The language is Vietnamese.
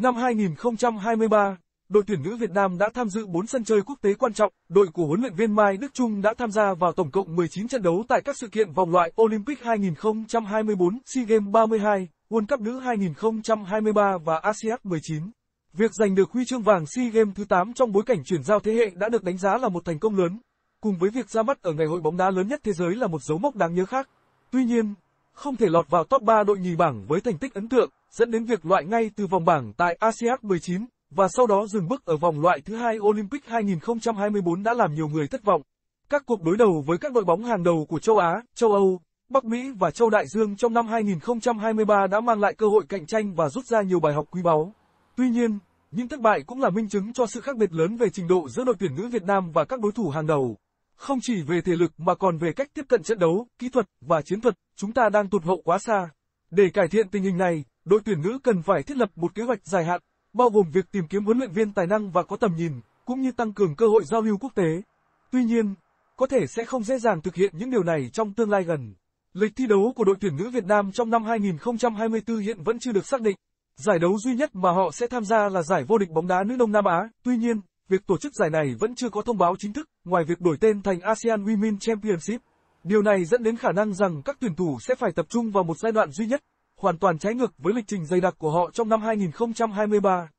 Năm 2023, đội tuyển nữ Việt Nam đã tham dự 4 sân chơi quốc tế quan trọng, đội của huấn luyện viên Mai Đức Trung đã tham gia vào tổng cộng 19 trận đấu tại các sự kiện vòng loại Olympic 2024, SEA Games 32, World Cup nữ 2023 và ASEAN 19. Việc giành được huy chương vàng SEA Games thứ 8 trong bối cảnh chuyển giao thế hệ đã được đánh giá là một thành công lớn, cùng với việc ra mắt ở ngày hội bóng đá lớn nhất thế giới là một dấu mốc đáng nhớ khác. Tuy nhiên, không thể lọt vào top 3 đội nhì bảng với thành tích ấn tượng, dẫn đến việc loại ngay từ vòng bảng tại ASEAN 19 và sau đó dừng bước ở vòng loại thứ hai Olympic 2024 đã làm nhiều người thất vọng. Các cuộc đối đầu với các đội bóng hàng đầu của châu Á, châu Âu, Bắc Mỹ và châu Đại Dương trong năm 2023 đã mang lại cơ hội cạnh tranh và rút ra nhiều bài học quý báu. Tuy nhiên, những thất bại cũng là minh chứng cho sự khác biệt lớn về trình độ giữa đội tuyển nữ Việt Nam và các đối thủ hàng đầu. Không chỉ về thể lực mà còn về cách tiếp cận trận đấu, kỹ thuật và chiến thuật, chúng ta đang tụt hậu quá xa. Để cải thiện tình hình này, đội tuyển nữ cần phải thiết lập một kế hoạch dài hạn, bao gồm việc tìm kiếm huấn luyện viên tài năng và có tầm nhìn, cũng như tăng cường cơ hội giao lưu quốc tế. Tuy nhiên, có thể sẽ không dễ dàng thực hiện những điều này trong tương lai gần. Lịch thi đấu của đội tuyển nữ Việt Nam trong năm 2024 hiện vẫn chưa được xác định. Giải đấu duy nhất mà họ sẽ tham gia là giải vô địch bóng đá nữ Đông Nam Á. Tuy nhiên, việc tổ chức giải này vẫn chưa có thông báo chính thức ngoài việc đổi tên thành ASEAN Women Championship, điều này dẫn đến khả năng rằng các tuyển thủ sẽ phải tập trung vào một giai đoạn duy nhất, hoàn toàn trái ngược với lịch trình dày đặc của họ trong năm 2023.